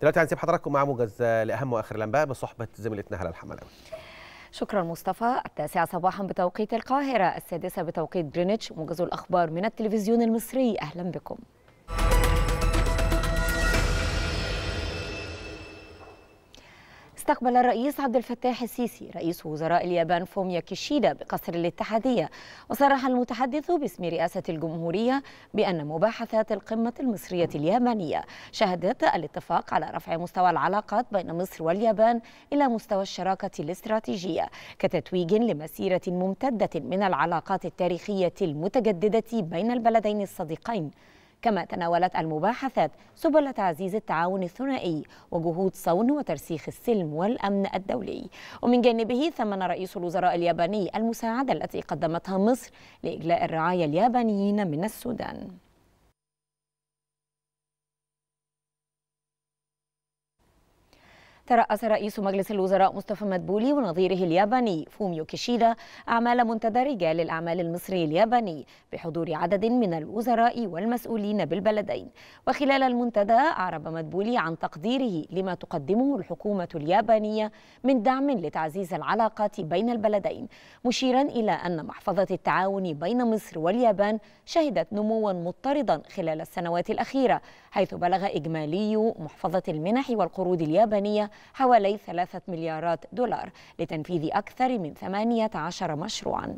دلوقتي هنسيب حضراتكم مع موجز لاهم واخر الانباء بصحبه زميلتنا هلا الحملاوي شكرا مصطفى التاسعة صباحا بتوقيت القاهرة السادسة بتوقيت جرينتش موجز الأخبار من التلفزيون المصري أهلا بكم استقبل الرئيس عبد الفتاح السيسي رئيس وزراء اليابان فوميا كيشيدا بقصر الاتحادية وصرح المتحدث باسم رئاسة الجمهورية بأن مباحثات القمة المصرية اليابانية شهدت الاتفاق على رفع مستوى العلاقات بين مصر واليابان إلى مستوى الشراكة الاستراتيجية كتتويج لمسيرة ممتدة من العلاقات التاريخية المتجددة بين البلدين الصديقين كما تناولت المباحثات سبل تعزيز التعاون الثنائي وجهود صون وترسيخ السلم والأمن الدولي ومن جانبه ثمن رئيس الوزراء الياباني المساعدة التي قدمتها مصر لإجلاء الرعاية اليابانيين من السودان ترأس رئيس مجلس الوزراء مصطفى مدبولي ونظيره الياباني فوميو كيشيدا أعمال منتدى رجال الأعمال المصري الياباني بحضور عدد من الوزراء والمسؤولين بالبلدين وخلال المنتدى أعرب مدبولي عن تقديره لما تقدمه الحكومة اليابانية من دعم لتعزيز العلاقات بين البلدين مشيرا إلى أن محفظة التعاون بين مصر واليابان شهدت نموا مضطردا خلال السنوات الأخيرة حيث بلغ إجمالي محفظة المنح والقروض اليابانية حوالي 3 مليارات دولار لتنفيذ أكثر من 18 مشروعاً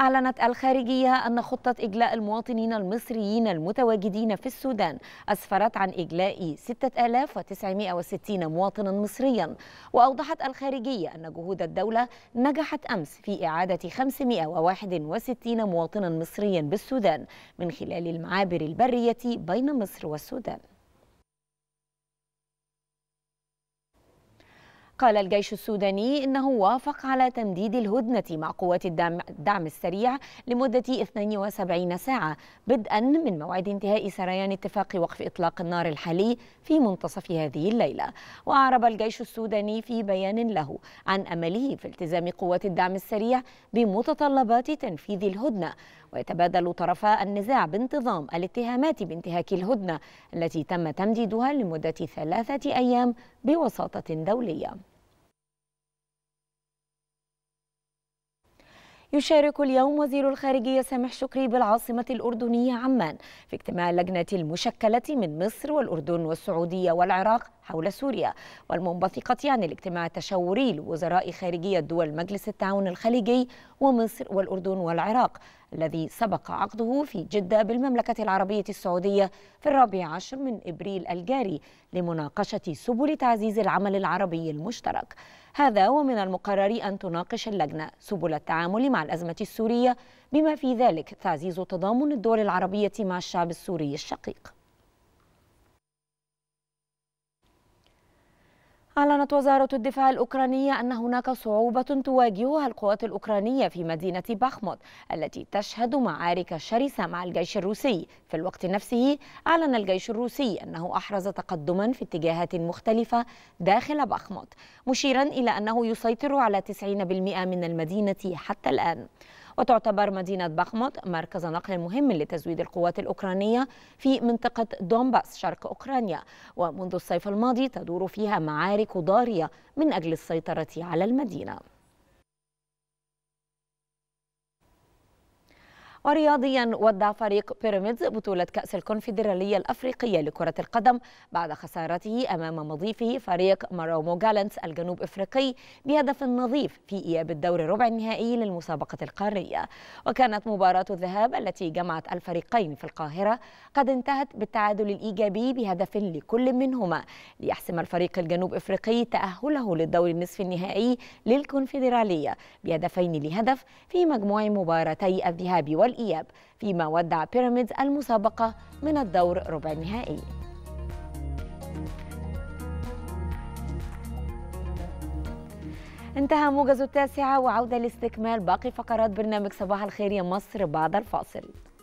أعلنت الخارجية أن خطة إجلاء المواطنين المصريين المتواجدين في السودان أسفرت عن إجلاء 6960 مواطنا مصريا وأوضحت الخارجية أن جهود الدولة نجحت أمس في إعادة 561 مواطنا مصريا بالسودان من خلال المعابر البرية بين مصر والسودان قال الجيش السوداني إنه وافق على تمديد الهدنة مع قوات الدعم, الدعم السريع لمدة 72 ساعة بدءا من موعد انتهاء سريان اتفاق وقف إطلاق النار الحالي في منتصف هذه الليلة وأعرب الجيش السوداني في بيان له عن أمله في التزام قوات الدعم السريع بمتطلبات تنفيذ الهدنة ويتبادل طرفا النزاع بانتظام الاتهامات بانتهاك الهدنة التي تم تمديدها لمدة ثلاثة أيام بوساطة دولية يشارك اليوم وزير الخارجية سامح شكري بالعاصمة الأردنية عمان في اجتماع اللجنة المشكلة من مصر والأردن والسعودية والعراق حول سوريا والمنبثقة عن الاجتماع التشاوري لوزراء خارجية دول مجلس التعاون الخليجي ومصر والأردن والعراق الذي سبق عقده في جدة بالمملكة العربية السعودية في الرابع عشر من إبريل الجاري لمناقشة سبل تعزيز العمل العربي المشترك هذا ومن المقرر أن تناقش اللجنة سبل التعامل مع الأزمة السورية بما في ذلك تعزيز تضامن الدول العربية مع الشعب السوري الشقيق أعلنت وزارة الدفاع الأوكرانية أن هناك صعوبة تواجهها القوات الأوكرانية في مدينة باخموت التي تشهد معارك شرسة مع الجيش الروسي في الوقت نفسه أعلن الجيش الروسي أنه أحرز تقدما في اتجاهات مختلفة داخل باخموت مشيرا إلى أنه يسيطر على 90% من المدينة حتى الآن وتعتبر مدينة بخمط مركز نقل مهم لتزويد القوات الأوكرانية في منطقة دونباس شرق أوكرانيا ومنذ الصيف الماضي تدور فيها معارك ضارية من أجل السيطرة على المدينة ورياضيا ودع فريق بيراميدز بطولة كأس الكونفدرالية الأفريقية لكرة القدم بعد خسارته أمام مضيفه فريق مارومو جالنتس الجنوب أفريقي بهدف نظيف في إياب الدور ربع النهائي للمسابقة القارية وكانت مباراة الذهاب التي جمعت الفريقين في القاهرة قد انتهت بالتعادل الإيجابي بهدف لكل منهما ليحسم الفريق الجنوب أفريقي تأهله للدور النصف النهائي للكونفدرالية بهدفين لهدف في مجموع مباراتي الذهاب والإياب الإياب فيما ودع بيراميدز المسابقة من الدور ربع النهائي انتهى موجز التاسعة وعودة لاستكمال باقي فقرات برنامج صباح الخير يا مصر بعد الفاصل